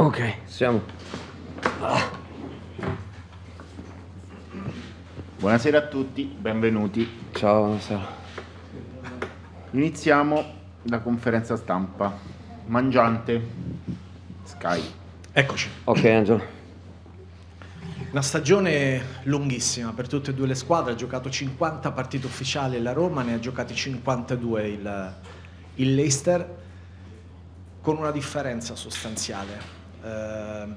Ok, siamo. Ah. Buonasera a tutti, benvenuti. Ciao, buonasera. Iniziamo la conferenza stampa. Mangiante, Sky. Eccoci. Ok, Angelo. Una stagione lunghissima per tutte e due le squadre, ha giocato 50 partite ufficiali la Roma, ne ha giocati 52 il, il Leicester, con una differenza sostanziale Ehm,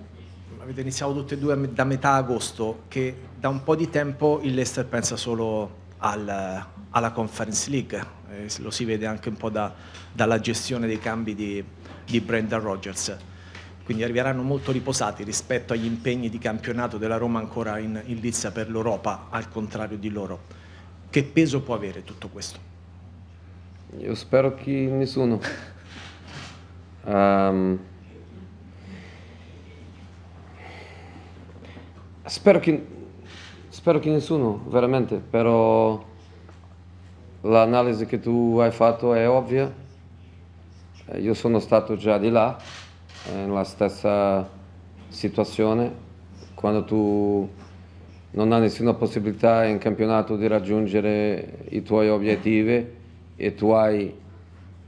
avete iniziato tutte e due da metà agosto, che da un po' di tempo il Leicester pensa solo al, alla Conference League, eh, lo si vede anche un po' da, dalla gestione dei cambi di, di Brendan Rogers. Quindi arriveranno molto riposati rispetto agli impegni di campionato della Roma ancora in, in lizza per l'Europa, al contrario di loro. Che peso può avere tutto questo? Io spero che nessuno. Um, Spero che, spero che nessuno, veramente, però l'analisi che tu hai fatto è ovvia. Eh, io sono stato già di là, eh, nella stessa situazione, quando tu non hai nessuna possibilità in campionato di raggiungere i tuoi obiettivi e tu hai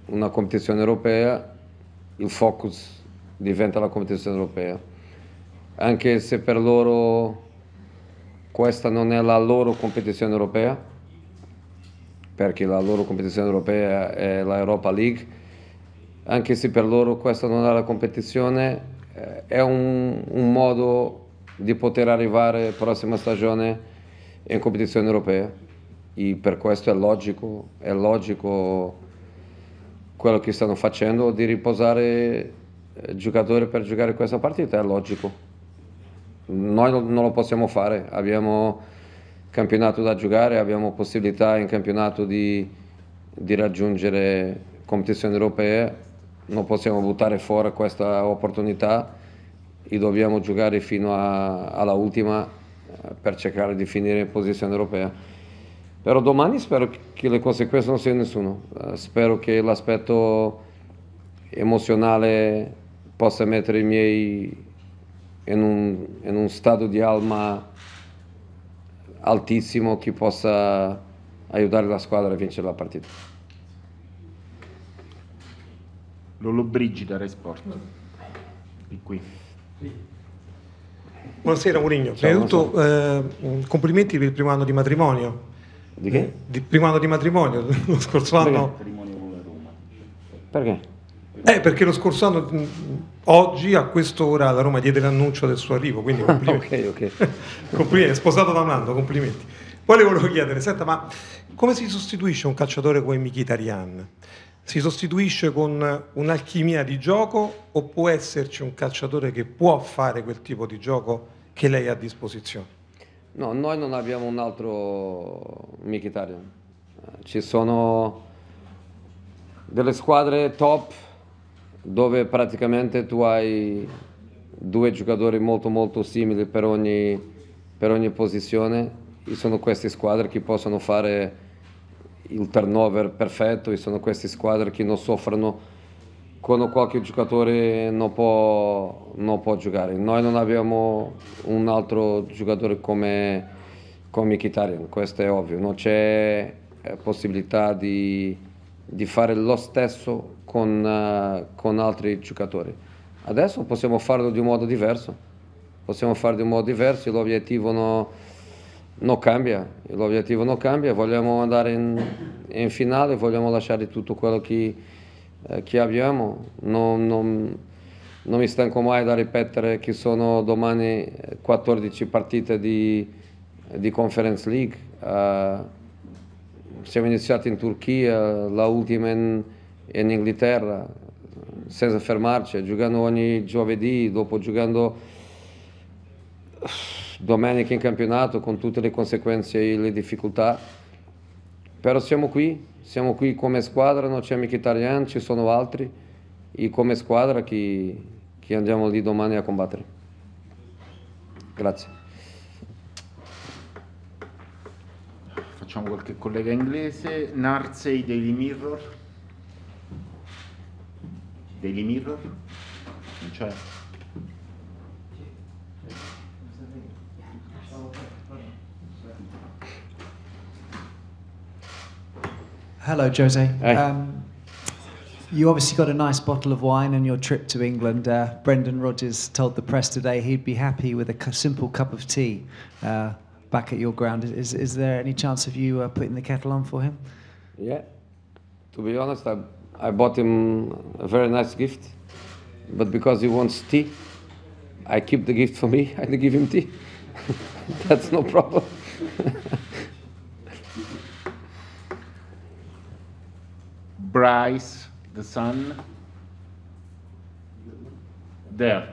una competizione europea, il focus diventa la competizione europea anche se per loro questa non è la loro competizione europea, perché la loro competizione europea è l'Europa League, anche se per loro questa non è la competizione, eh, è un, un modo di poter arrivare la prossima stagione in competizione europea e per questo è logico, è logico quello che stanno facendo di riposare eh, giocatore per giocare questa partita, è logico. Noi non lo possiamo fare, abbiamo campionato da giocare, abbiamo possibilità in campionato di, di raggiungere competizioni europee, non possiamo buttare fuori questa opportunità e dobbiamo giocare fino a, alla ultima eh, per cercare di finire in posizione europea. Però domani spero che le conseguenze non siano nessuno, eh, spero che l'aspetto emozionale possa mettere i miei in un, in un stato di alma altissimo che possa aiutare la squadra a vincere la partita. Lollobrigida Resport, di qui. Buonasera Mourinho, innanzitutto eh, complimenti per il primo anno di matrimonio. Di che? Eh, di primo anno di matrimonio, lo scorso anno. Perché? Perché? Eh, perché lo scorso anno, mm, mm, oggi a quest'ora, la Roma diede l'annuncio del suo arrivo, quindi complimenti. ok, ok. complimenti, sposato da un anno, complimenti. Poi le volevo chiedere, senta, ma come si sostituisce un calciatore come Mkhitaryan? Si sostituisce con un'alchimia di gioco o può esserci un calciatore che può fare quel tipo di gioco che lei ha a disposizione? No, noi non abbiamo un altro Mkhitaryan. Eh, ci sono delle squadre top dove praticamente tu hai due giocatori molto molto simili per ogni, per ogni posizione e sono queste squadre che possono fare il turnover perfetto e sono queste squadre che non soffrono quando qualche giocatore non può, non può, giocare. Noi non abbiamo un altro giocatore come, come Kitarian, questo è ovvio, non c'è eh, possibilità di, di fare lo stesso con, eh, con altri giocatori. Adesso possiamo farlo di un modo diverso, possiamo farlo di un modo diverso, l'obiettivo non no cambia, l'obiettivo non cambia, vogliamo andare in, in, finale, vogliamo lasciare tutto quello che, eh, che abbiamo, non, non, non, mi stanco mai da ripetere che sono domani 14 partite di, di Conference League, uh, siamo iniziati in Turchia, la ultima in e in Inghilterra senza fermarci, giocando ogni giovedì, dopo giocando domenica in campionato con tutte le conseguenze e le difficoltà. Però siamo qui, siamo qui come squadra, non c'è mica italiano, ci sono altri e come squadra che, che andiamo lì domani a combattere. Grazie. Facciamo qualche collega inglese, Narsei Daily Mirror. Daily Mirror? Non c'è? Hello, Jose. Um, you obviously got a nice bottle of wine on your trip to England. Uh, Brendan Rodgers told the press today he'd be happy with a simple cup of tea uh, back at your ground. Is, is there any chance of you uh, putting the kettle on for him? Yeah. To be honest, I'm I bought him a very nice gift, but because he wants tea, I keep the gift for me, I give him tea. That's no problem. Bryce, the son, there,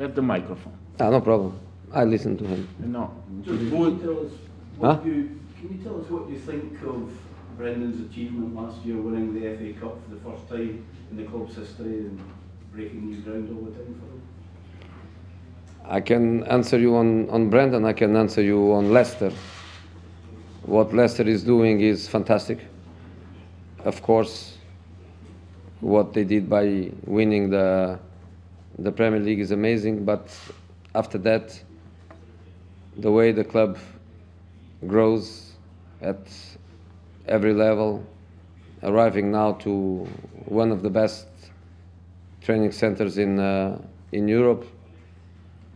at the microphone. Ah, no problem. I listen to him. No. Just, can, you tell us what huh? you, can you tell us what you think of Brendan's achievement last year, winning the FA Cup for the first time in the club's history and breaking new ground all the time for them. I can answer you on, on Brendan, I can answer you on Leicester. What Leicester is doing is fantastic. Of course, what they did by winning the, the Premier League is amazing, but after that, the way the club grows at every level, arriving now to one of the best training centers in, uh, in Europe,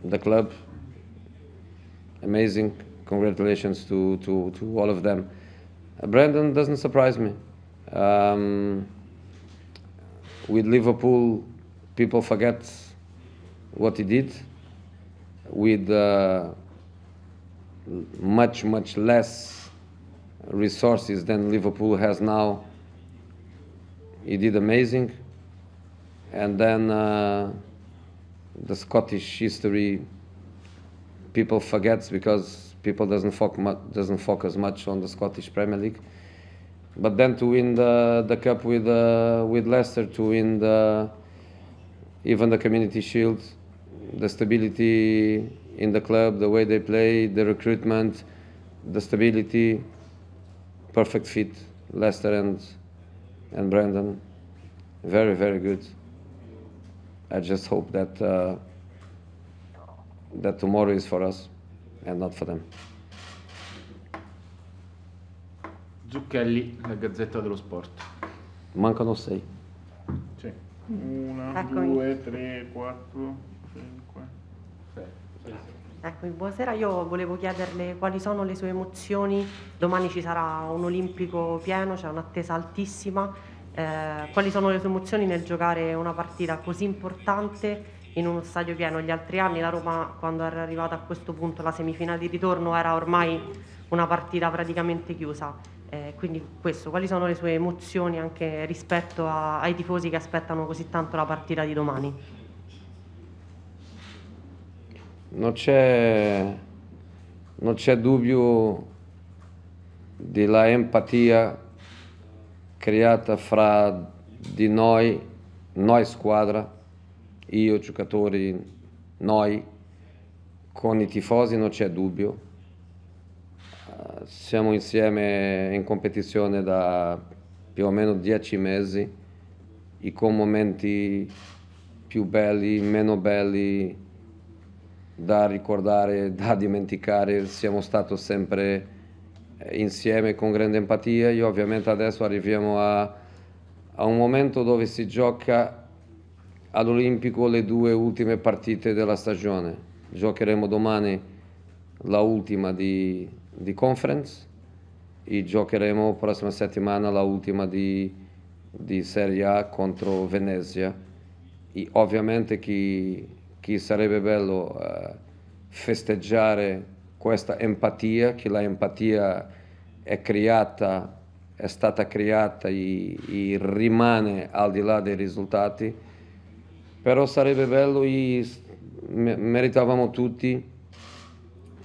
the club. Amazing. Congratulations to, to, to all of them. Uh, Brandon doesn't surprise me. Um, with Liverpool, people forget what he did. With uh, much, much less resources than Liverpool has now. He did amazing. And then uh, the Scottish history people forgets because people doesn't focus, doesn't focus much on the Scottish Premier League. But then to win the, the cup with uh, with Leicester, to win the even the Community Shield, the stability in the club, the way they play, the recruitment, the stability perfect fit. Lester and and Brandon, very very good. I just hope that uh, that tomorrow is for us and not for them. Zucchelli, la Gazzetta dello Sport. Mancano sei. Sì. Una, due, tre, quattro, cinque, sei. sei. Ecco, buonasera, io volevo chiederle quali sono le sue emozioni, domani ci sarà un olimpico pieno, c'è un'attesa altissima, eh, quali sono le sue emozioni nel giocare una partita così importante in uno stadio pieno? Gli altri anni la Roma quando era arrivata a questo punto, la semifinale di ritorno era ormai una partita praticamente chiusa, eh, quindi questo, quali sono le sue emozioni anche rispetto a, ai tifosi che aspettano così tanto la partita di domani? non c'è, non c'è dubbio della empatia creata fra di noi, noi squadra, io giocatori, noi, con i tifosi non c'è dubbio. Eh, siamo insieme in competizione da più o meno dieci mesi e con momenti più belli, meno belli, da ricordare, da dimenticare, siamo stati sempre eh, insieme con grande empatia. Io ovviamente adesso arriviamo a, a un momento dove si gioca all'Olimpico le due ultime partite della stagione. Giocheremo domani la ultima di, di conference e giocheremo prossima settimana la ultima di, di Serie A contro Venezia. E ovviamente chi che sarebbe bello eh, festeggiare questa empatia, che l'empatia è creata, è stata creata e, e rimane al di là dei risultati, però sarebbe bello e meritavamo tutti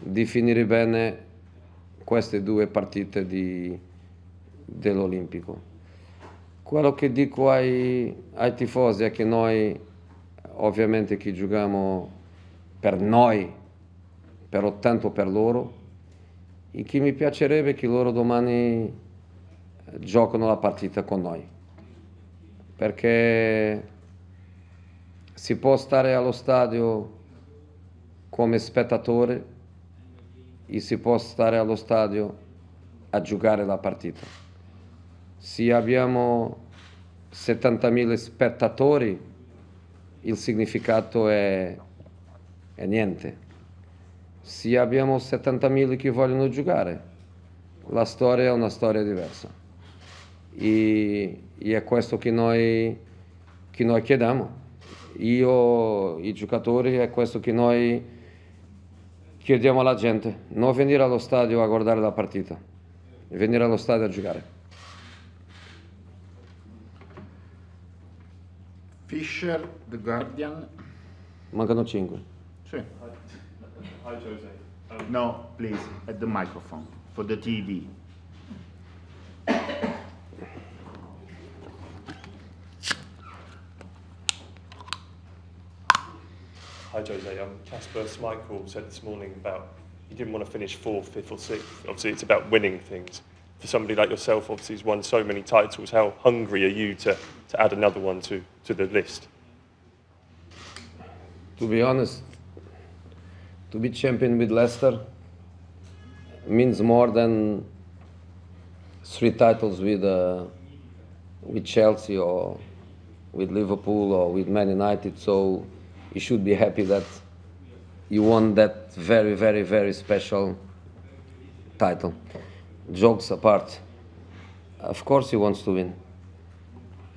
di finire bene queste due partite dell'Olimpico. Quello che dico ai, ai tifosi è che noi ovviamente che giochiamo per noi, però tanto per loro, e che mi piacerebbe che loro domani giocano la partita con noi, perché si può stare allo stadio come spettatore e si può stare allo stadio a giocare la partita. Se abbiamo 70.000 spettatori, il significato è, è niente. Se abbiamo 70.000 che vogliono giocare, la storia è una storia diversa. E, e è questo che noi, che noi chiediamo. Io, i giocatori, è questo che noi chiediamo alla gente. Non venire allo stadio a guardare la partita, venire allo stadio a giocare. Fisher, The Guardian. Mancano 5. Sì. Um, no, please, at the microphone, for the TV. Hi Jose, I'm um, Casper Schmeichel said this morning about he didn't want to finish fourth, fifth or sixth. Obviously it's about winning things for somebody like yourself, obviously, who's won so many titles, how hungry are you to, to add another one to, to the list? To be honest, to be champion with Leicester means more than three titles with, uh, with Chelsea or with Liverpool or with Man United. So you should be happy that you won that very, very, very special title jokes apart, of course he wants to win.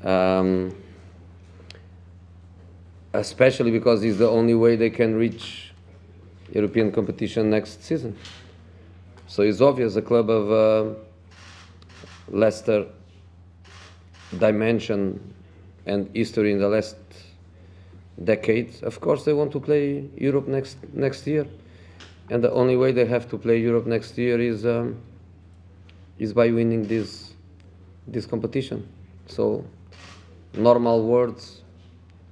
Um, especially because it's the only way they can reach European competition next season. So it's obvious a club of uh, Leicester dimension and history in the last decade, of course they want to play Europe next next year. And the only way they have to play Europe next year is um, is by winning this this competition. So normal words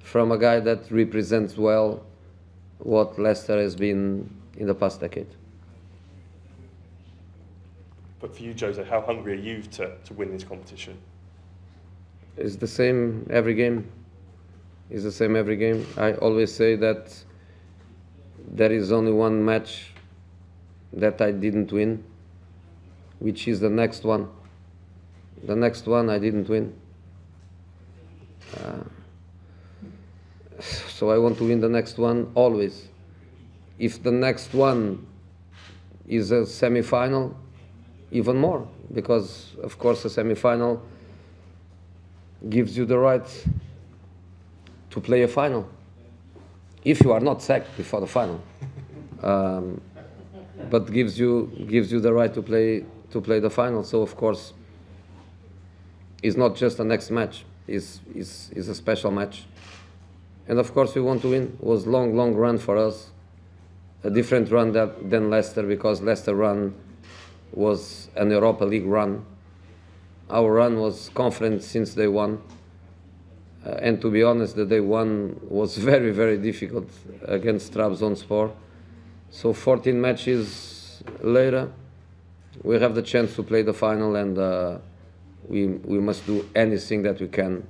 from a guy that represents well what Leicester has been in the past decade. But for you, Jose, how hungry are you to, to win this competition? It's the same every game. It's the same every game. I always say that there is only one match that I didn't win which is the next one. The next one I didn't win. Uh, so I want to win the next one always. If the next one is a semi-final, even more, because of course a semi-final gives you the right to play a final. If you are not sacked before the final, um, but gives you gives you the right to play to play the final. So of course, it's not just the next match. It's, it's, it's a special match. And of course, we want to win. It was long, long run for us. A different run that, than Leicester because Leicester run was an Europa League run. Our run was confident since day one. Uh, and to be honest, the day one was very, very difficult against Trabzonspor. So 14 matches later, we have the chance to play the final, and uh, we we must do anything that we can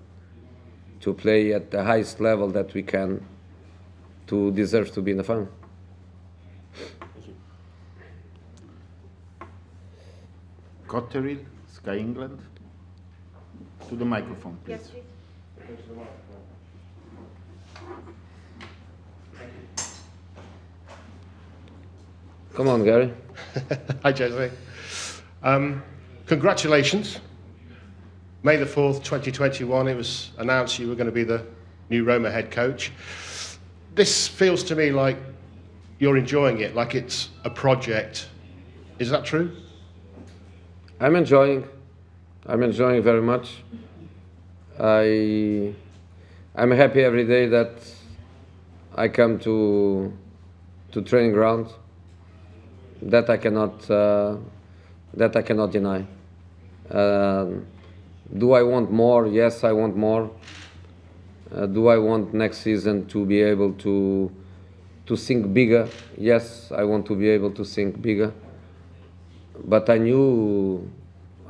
to play at the highest level that we can to deserve to be in the final. Cotterill, Sky England. To the microphone, please. Yes, please. Come on, Gary. Hi, Jose. Um, congratulations. May the 4th, 2021, it was announced you were going to be the new Roma head coach. This feels to me like you're enjoying it, like it's a project. Is that true? I'm enjoying. I'm enjoying very much. I, I'm happy every day that I come to, to training ground that I cannot uh, that I cannot deny. Uh, do I want more? Yes, I want more. Uh, do I want next season to be able to to think bigger? Yes, I want to be able to think bigger. But I knew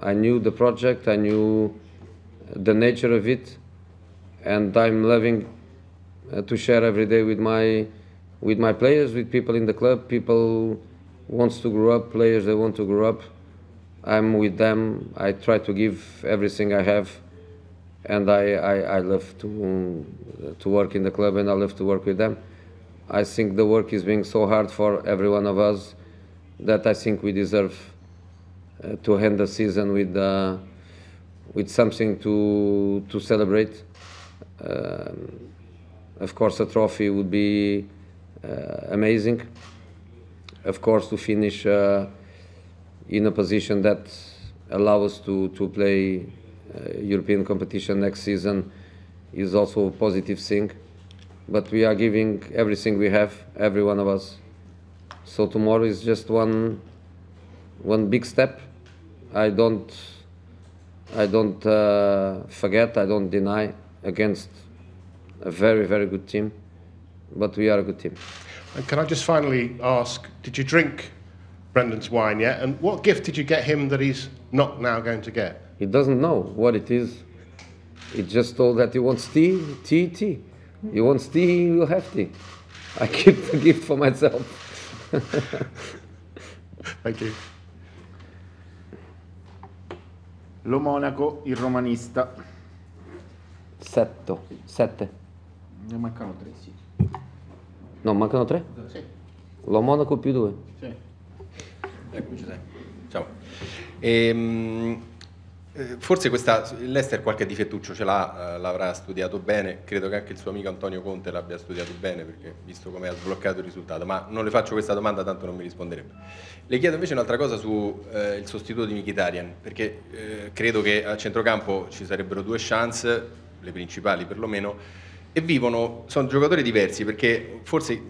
I knew the project. I knew the nature of it, and I'm loving uh, to share every day with my with my players, with people in the club, people wants to grow up, players that want to grow up. I'm with them. I try to give everything I have, and I, I, I love to to work in the club, and I love to work with them. I think the work is being so hard for every one of us that I think we deserve uh, to end the season with uh, with something to to celebrate. Um, of course, a trophy would be uh, amazing of course, to finish uh, in a position that allows us to, to play uh, European competition next season is also a positive thing. But we are giving everything we have, every one of us. So tomorrow is just one, one big step. I don't, I don't uh, forget. I don't deny against a very, very good team. But we are a good team. And can I just finally ask, did you drink Brendan's wine yet? And what gift did you get him that he's not now going to get? He doesn't know what it is. He just told that he wants tea, tea, tea. He wants tea, he will have tea. I keep the gift for myself. Thank you. Lo Monaco, il romanista. Setto, sette. Ne mancano tre, sì. No, mancano tre? Sì. Lo Monaco più due. Sì. Eccoci, dai. Ciao. Ehm, eh, forse questa, l'Ester qualche difettuccio ce l'ha, eh, l'avrà studiato bene, credo che anche il suo amico Antonio Conte l'abbia studiato bene, perché visto come ha sbloccato il risultato, ma non le faccio questa domanda, tanto non mi risponderebbe. Le chiedo invece un'altra cosa sul eh, sostituto di Michitarian, perché eh, credo che a centrocampo ci sarebbero due chance, le principali perlomeno, e vivono, sono giocatori diversi perché forse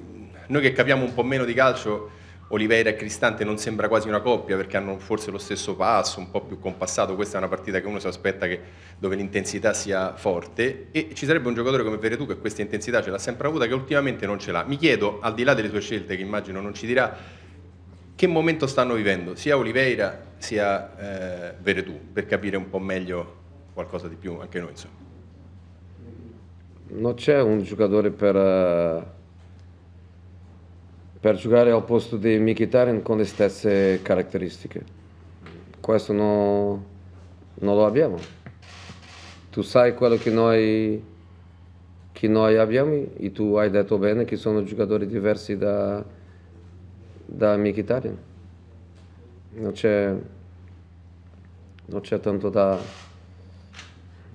noi che capiamo un po' meno di calcio, Oliveira e Cristante non sembra quasi una coppia perché hanno forse lo stesso passo, un po' più compassato, questa è una partita che uno si aspetta che, dove l'intensità sia forte e ci sarebbe un giocatore come Veretù che questa intensità ce l'ha sempre avuta che ultimamente non ce l'ha. Mi chiedo, al di là delle sue scelte che immagino non ci dirà, che momento stanno vivendo sia Oliveira sia eh, Veretù per capire un po' meglio qualcosa di più anche noi insomma non c'è un giocatore per, eh, per giocare al posto di Mkhitaryan con le stesse caratteristiche. Questo no, non lo abbiamo. Tu sai quello che noi, che noi, abbiamo e tu hai detto bene che sono giocatori diversi da, da Mkhitaryan. Non c'è, non c'è tanto da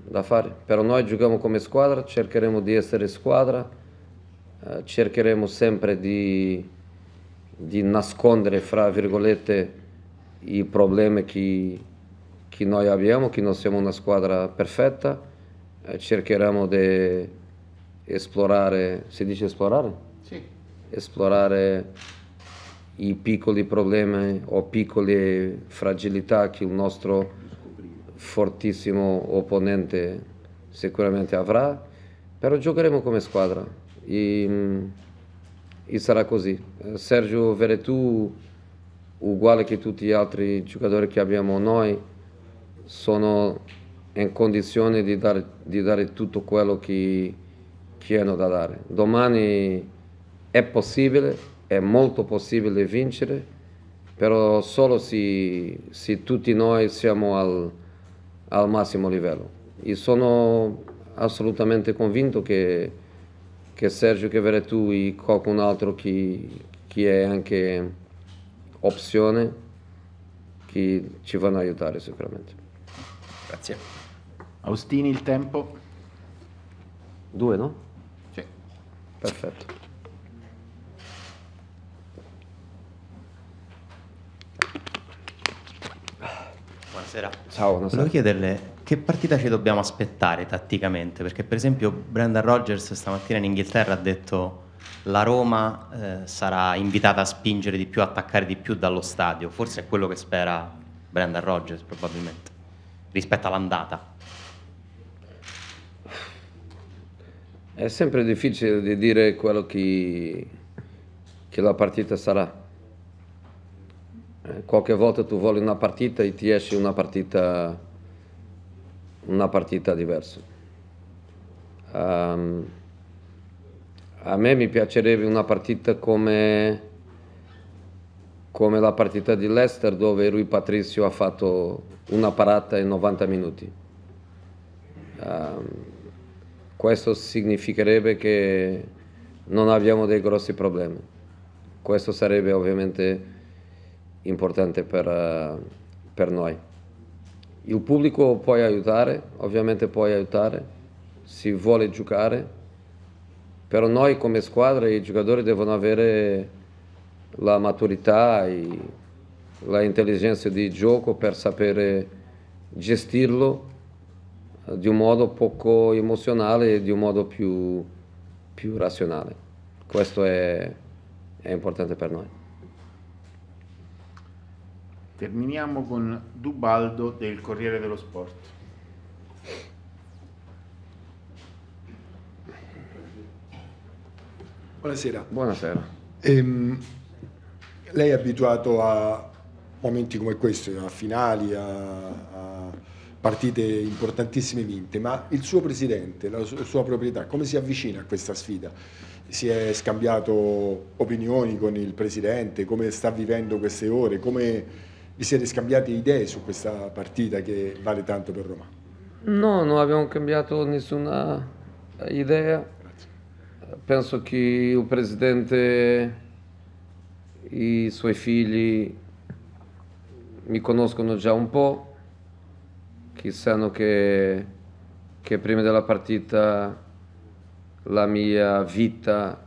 da fare, però noi giochiamo come squadra, cercheremo di essere squadra, eh, cercheremo sempre di, di, nascondere, fra virgolette, i problemi che, che, noi abbiamo, che non siamo una squadra perfetta, eh, cercheremo di esplorare, si dice esplorare? Sì. Esplorare i piccoli problemi o piccole fragilità che il nostro fortissimo opponente sicuramente avrà, però giocheremo come squadra e, mm, e sarà così. Eh, Sergio Veretù, uguale che tutti gli altri giocatori che abbiamo noi, sono in condizione di dare, di dare tutto quello che, che hanno da dare. Domani è possibile, è molto possibile vincere però solo se, se tutti noi siamo al, al massimo livello. E sono assolutamente convinto che, che Sergio Chiaveretù e qualcun altro che, che è anche opzione che ci vanno a aiutare sicuramente. Grazie. Austini il tempo? Due, no? Sì. Perfetto. Buonasera. Ciao, buonasera. Volevo chiederle che partita ci dobbiamo aspettare tatticamente, perché per esempio Brenda Rogers stamattina in Inghilterra ha detto la Roma eh, sarà invitata a spingere di più, a attaccare di più dallo stadio, forse è quello che spera Brenda Rogers probabilmente, rispetto all'andata. È sempre difficile di dire quello che, che la partita sarà qualche volta tu voli una partita e ti esce una partita, una partita diversa. Um, a me mi piacerebbe una partita come, come la partita di Leicester dove lui Patrizio ha fatto una parata in 90 minuti. Um, questo significherebbe che non abbiamo dei grossi problemi. Questo sarebbe ovviamente importante per, eh, per noi. Il pubblico può aiutare, ovviamente può aiutare, se vuole giocare, però noi come squadra i giocatori devono avere la maturità e l'intelligenza di gioco per sapere gestirlo eh, di un modo poco emozionale e di un modo più, più razionale. Questo è, è importante per noi. Terminiamo con Dubaldo del Corriere dello Sport. Buonasera. Buonasera. Ehm, lei è abituato a momenti come questo, a finali, a, a, partite importantissime vinte, ma il suo presidente, la sua proprietà, come si avvicina a questa sfida? Si è scambiato opinioni con il presidente, come sta vivendo queste ore, come vi siete scambiati idee su questa partita che vale tanto per Roma? No, non abbiamo cambiato nessuna idea. Grazie. Penso che il presidente e i suoi figli mi conoscono già un po', che sanno che, che prima della partita la mia vita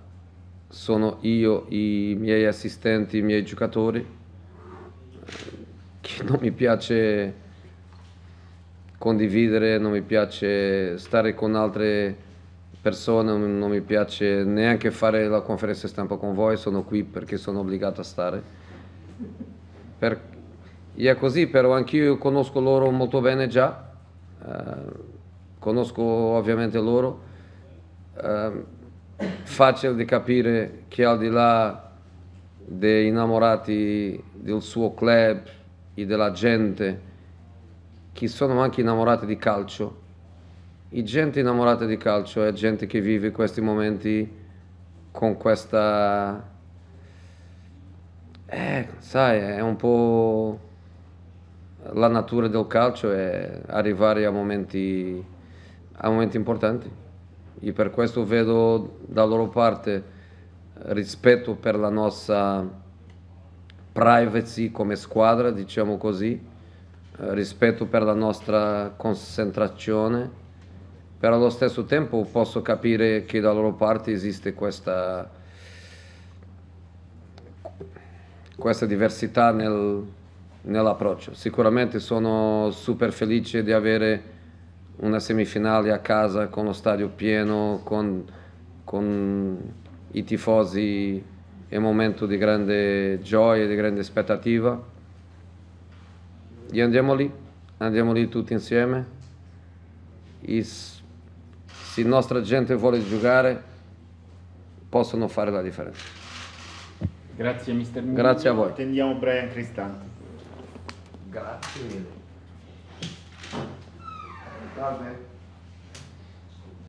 sono io, i miei assistenti, i miei giocatori che non mi piace condividere, non mi piace stare con altre persone, non mi piace neanche fare la conferenza stampa con voi, sono qui perché sono obbligato a stare. Per... E è così, però anch'io conosco loro molto bene già, eh, conosco ovviamente loro, eh, facile di capire che al di là dei innamorati del suo club, e della gente che sono anche innamorati di calcio. E gente innamorata di calcio è gente che vive questi momenti con questa... Eh, sai, è un po' la natura del calcio è arrivare a momenti, a momenti importanti e per questo vedo da loro parte rispetto per la nostra privacy come squadra, diciamo così, eh, rispetto per la nostra concentrazione, però allo stesso tempo posso capire che da loro parte esiste questa, questa diversità nel, nell'approccio. Sicuramente sono super felice di avere una semifinale a casa con lo stadio pieno, con, con i tifosi è un momento di grande gioia, di grande aspettativa. E andiamo lì, andiamo lì tutti insieme. E se la nostra gente vuole giocare, possono fare la differenza. Grazie, mister Murillo. Grazie a voi. Attendiamo Brian Cristante. Grazie mille. Salve.